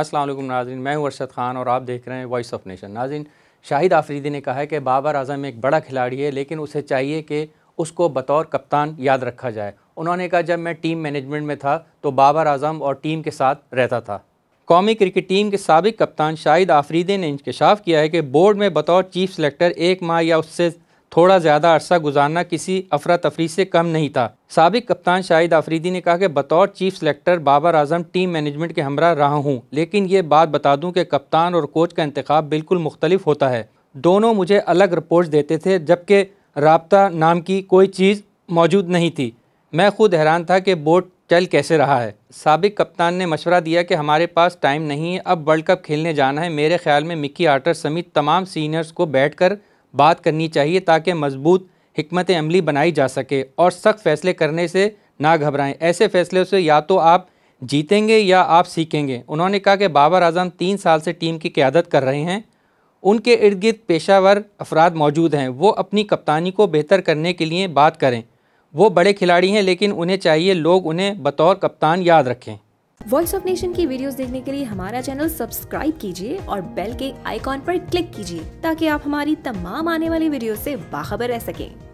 असलम नाजन मैं हूँ अरशद खान और आप देख रहे हैं वॉइस ऑफ नेशन नाजिन शाहिद आफरीदी ने कहा है कि बाबर आजम एक बड़ा खिलाड़ी है लेकिन उसे चाहिए कि उसको बतौर कप्तान याद रखा जाए उन्होंने कहा जब मैं टीम मैनेजमेंट में था तो बाबर आजम और टीम के साथ रहता था कौमी क्रिकेट टीम के सबक कप्तान शाहिद आफरीदी ने इंकशाफ किया है कि बोर्ड में बतौर चीफ सेलेक्टर एक माह या उससे थोड़ा ज़्यादा अरसा गुजारना किसी अफरा तफरी से कम नहीं था सबक कप्तान शाहिद आफरीदी ने कहा कि बतौर chief selector Babar Azam team management के हमरा रहा हूँ लेकिन ये बात बता दूँ कि कप्तान और कोच का इंतखब बिल्कुल मुख्तलिफ होता है दोनों मुझे अलग रिपोर्ट देते थे जबकि रबता नाम की कोई चीज़ मौजूद नहीं थी मैं खुद हैरान था कि बोर्ड चल कैसे रहा है सबक कप्तान ने मशवरा दिया कि हमारे पास टाइम नहीं है अब वर्ल्ड कप खेलने जाना है मेरे ख्याल में मिक्की आर्टर समेत तमाम सीनियर्स को बैठ कर बात करनी चाहिए ताकि मजबूत हमत अमली बनाई जा सके और सख्त फैसले करने से ना घबराएं ऐसे फैसले से या तो आप जीतेंगे या आप सीखेंगे उन्होंने कहा कि बाबर आजम तीन साल से टीम की क्यादत कर रहे हैं उनके इर्द गिर्द पेशावर अफराद मौजूद हैं वो अपनी कप्तानी को बेहतर करने के लिए बात करें वो बड़े खिलाड़ी हैं लेकिन उन्हें चाहिए लोग उन्हें बतौर कप्तान याद रखें वॉइस ऑफ नेशन की वीडियोस देखने के लिए हमारा चैनल सब्सक्राइब कीजिए और बेल के आइकॉन पर क्लिक कीजिए ताकि आप हमारी तमाम आने वाली वीडियो से बाखबर रह सकें